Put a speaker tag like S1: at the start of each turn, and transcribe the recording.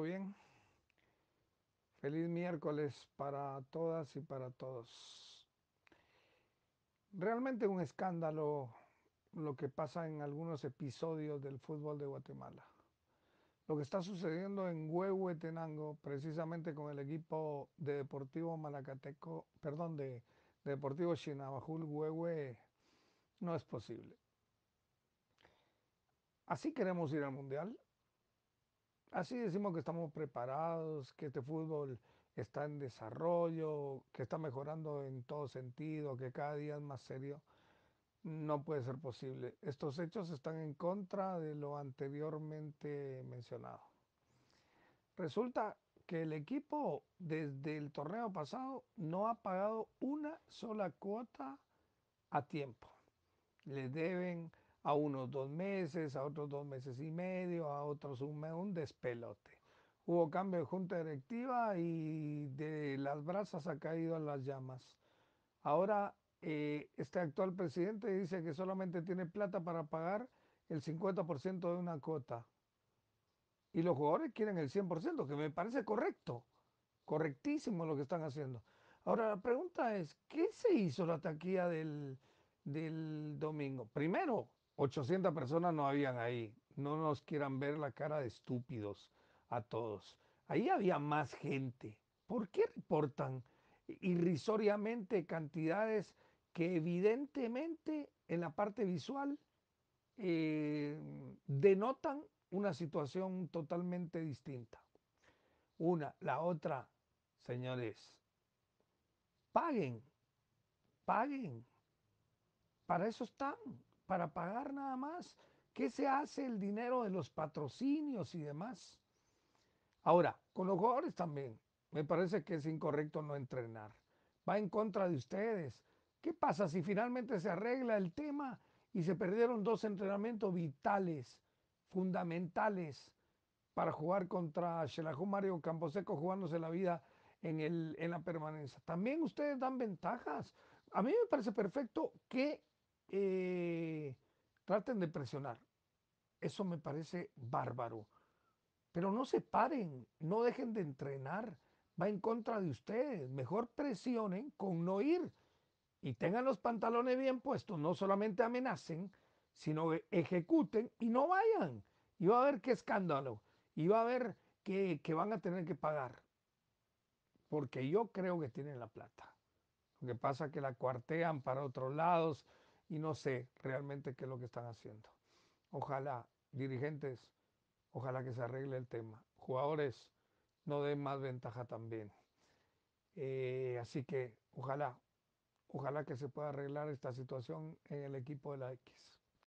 S1: bien? Feliz miércoles para todas y para todos. Realmente un escándalo lo que pasa en algunos episodios del fútbol de Guatemala. Lo que está sucediendo en Huehuetenango, precisamente con el equipo de Deportivo Malacateco, perdón, de, de Deportivo Chinabajul Huehue, no es posible. Así queremos ir al Mundial. Así decimos que estamos preparados, que este fútbol está en desarrollo, que está mejorando en todo sentido, que cada día es más serio. No puede ser posible. Estos hechos están en contra de lo anteriormente mencionado. Resulta que el equipo desde el torneo pasado no ha pagado una sola cuota a tiempo. Le deben a unos dos meses, a otros dos meses y medio, a otros un, un despelote. Hubo cambio de junta directiva y de las brasas ha caído a las llamas. Ahora eh, este actual presidente dice que solamente tiene plata para pagar el 50% de una cuota. Y los jugadores quieren el 100%, que me parece correcto, correctísimo lo que están haciendo. Ahora la pregunta es, ¿qué se hizo la taquilla del, del domingo. Primero, 800 personas no habían ahí. No nos quieran ver la cara de estúpidos a todos. Ahí había más gente. ¿Por qué reportan irrisoriamente cantidades que evidentemente en la parte visual eh, denotan una situación totalmente distinta? Una, la otra, señores, paguen, paguen para eso están, para pagar nada más. ¿Qué se hace el dinero de los patrocinios y demás? Ahora, con los jugadores también, me parece que es incorrecto no entrenar. Va en contra de ustedes. ¿Qué pasa si finalmente se arregla el tema y se perdieron dos entrenamientos vitales, fundamentales, para jugar contra Shelajú Mario Camposeco jugándose la vida en, el, en la permanencia? También ustedes dan ventajas. A mí me parece perfecto que eh, traten de presionar. Eso me parece bárbaro. Pero no se paren, no dejen de entrenar. Va en contra de ustedes. Mejor presionen con no ir. Y tengan los pantalones bien puestos. No solamente amenacen, sino ejecuten y no vayan. Y va a haber qué escándalo. Y va a haber que, que van a tener que pagar. Porque yo creo que tienen la plata. Lo que pasa es que la cuartean para otros lados y no sé realmente qué es lo que están haciendo. Ojalá, dirigentes, ojalá que se arregle el tema. Jugadores, no den más ventaja también. Eh, así que ojalá, ojalá que se pueda arreglar esta situación en el equipo de la X.